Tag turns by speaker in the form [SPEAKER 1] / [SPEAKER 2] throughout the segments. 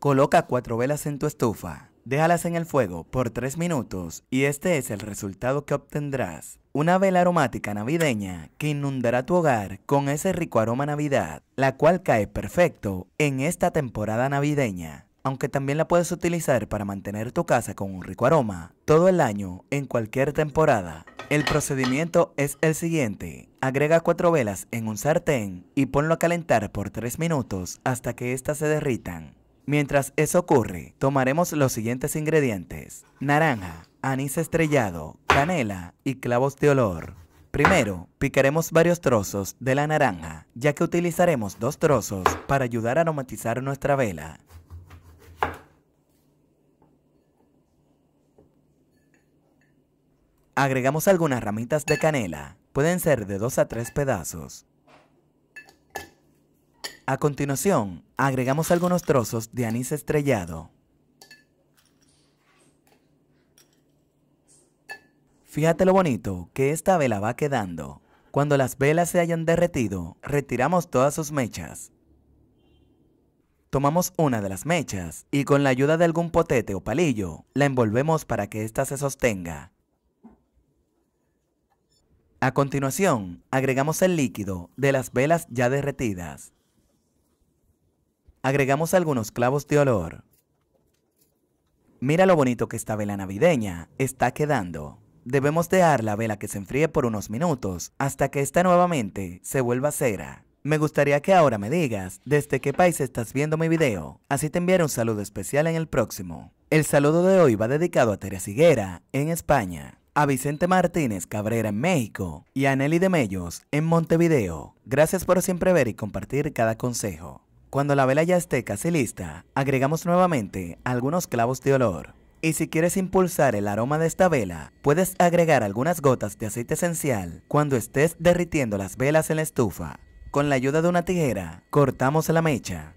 [SPEAKER 1] Coloca cuatro velas en tu estufa, déjalas en el fuego por 3 minutos y este es el resultado que obtendrás. Una vela aromática navideña que inundará tu hogar con ese rico aroma navidad, la cual cae perfecto en esta temporada navideña. Aunque también la puedes utilizar para mantener tu casa con un rico aroma todo el año en cualquier temporada. El procedimiento es el siguiente. Agrega cuatro velas en un sartén y ponlo a calentar por 3 minutos hasta que éstas se derritan. Mientras eso ocurre, tomaremos los siguientes ingredientes. Naranja, anís estrellado, canela y clavos de olor. Primero, picaremos varios trozos de la naranja, ya que utilizaremos dos trozos para ayudar a aromatizar nuestra vela. Agregamos algunas ramitas de canela, pueden ser de 2 a 3 pedazos. A continuación, agregamos algunos trozos de anís estrellado. Fíjate lo bonito que esta vela va quedando. Cuando las velas se hayan derretido, retiramos todas sus mechas. Tomamos una de las mechas y con la ayuda de algún potete o palillo, la envolvemos para que ésta se sostenga. A continuación, agregamos el líquido de las velas ya derretidas. Agregamos algunos clavos de olor. Mira lo bonito que esta vela navideña está quedando. Debemos dejar la vela que se enfríe por unos minutos hasta que esta nuevamente se vuelva cera. Me gustaría que ahora me digas desde qué país estás viendo mi video, así te enviaré un saludo especial en el próximo. El saludo de hoy va dedicado a Teresa Higuera en España, a Vicente Martínez Cabrera en México y a Nelly de Mellos en Montevideo. Gracias por siempre ver y compartir cada consejo. Cuando la vela ya esté casi lista, agregamos nuevamente algunos clavos de olor. Y si quieres impulsar el aroma de esta vela, puedes agregar algunas gotas de aceite esencial cuando estés derritiendo las velas en la estufa. Con la ayuda de una tijera, cortamos la mecha.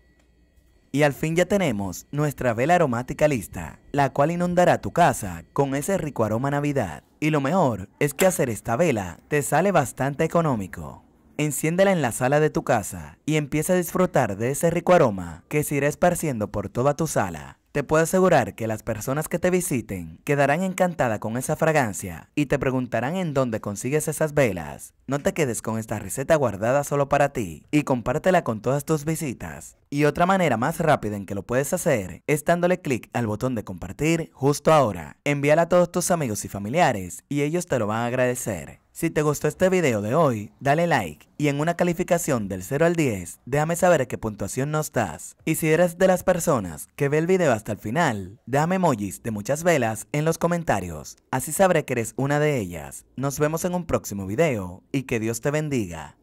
[SPEAKER 1] Y al fin ya tenemos nuestra vela aromática lista, la cual inundará tu casa con ese rico aroma Navidad. Y lo mejor es que hacer esta vela te sale bastante económico. Enciéndela en la sala de tu casa y empieza a disfrutar de ese rico aroma que se irá esparciendo por toda tu sala. Te puedo asegurar que las personas que te visiten quedarán encantadas con esa fragancia y te preguntarán en dónde consigues esas velas. No te quedes con esta receta guardada solo para ti y compártela con todas tus visitas. Y otra manera más rápida en que lo puedes hacer es dándole clic al botón de compartir justo ahora. Envíala a todos tus amigos y familiares y ellos te lo van a agradecer. Si te gustó este video de hoy, dale like y en una calificación del 0 al 10, déjame saber qué puntuación nos das. Y si eres de las personas que ve el video hasta el final, déjame emojis de muchas velas en los comentarios, así sabré que eres una de ellas. Nos vemos en un próximo video y que Dios te bendiga.